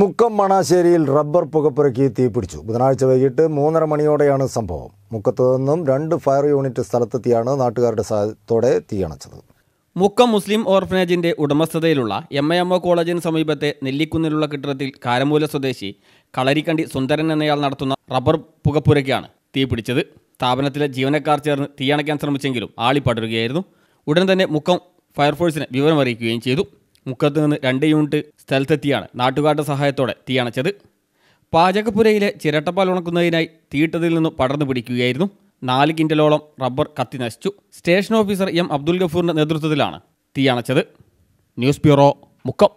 Mukkam മണാശ്ശേരിയിൽ rubber പുകപ്പുരയ്ക്ക് തീപിടിച്ചു ബുധനാഴ്ച വൈകിട്ട് മൂന്നര മണിയോടെയാണ് സംഭവം മുക്കത്തു നിന്നും രണ്ട് ഫയർ യൂണിറ്റ് സ്ഥലത്തെത്തിയാണ് നാട്ടുകാരുടെ സഹായത്തോടെ തീയണച്ചത് മുക്കം മുസ്ലിം ഓർഫനേജിന്റെ ഉടമസ്ഥതയിലുള്ള എം എ എം ഒ കോളേജിന് സമീപത്തെ നെല്ലിക്കുന്നിലുള്ള കെട്ടിടത്തിൽ കാരമൂല സ്വദേശി കളരിക്കണ്ടി സുന്ദരൻ എന്നയാൾ നടത്തുന്ന റബ്ബർ പുകപ്പുരയ്ക്കാണ് തീപിടിച്ചത് സ്ഥാപനത്തിലെ ജീവനക്കാർ ചേർന്ന് തീയണയ്ക്കാൻ ശ്രമിച്ചെങ്കിലും ആളി പടരുകയായിരുന്നു ഉടൻ തന്നെ മുക്കം ഫയർഫോഴ്സിന് വിവരമറിയിക്കുകയും ചെയ്തു മുക്കത്ത് നിന്ന് രണ്ട് യൂണിറ്റ് സ്ഥലത്തെത്തിയാണ് നാട്ടുകാരുടെ സഹായത്തോടെ തീയണച്ചത് പാചകപ്പുരയിലെ ചിരട്ടപ്പാൽ ഉണക്കുന്നതിനായി തീട്ടതിൽ നിന്നും പടർന്നു പിടിക്കുകയായിരുന്നു നാല് കിൻഡലോളം റബ്ബർ കത്തി നശിച്ചു സ്റ്റേഷൻ ഓഫീസർ എം അബ്ദുൽ ഗഫൂറിൻ്റെ നേതൃത്വത്തിലാണ് തീയണച്ചത് ന്യൂസ് ബ്യൂറോ മുക്കം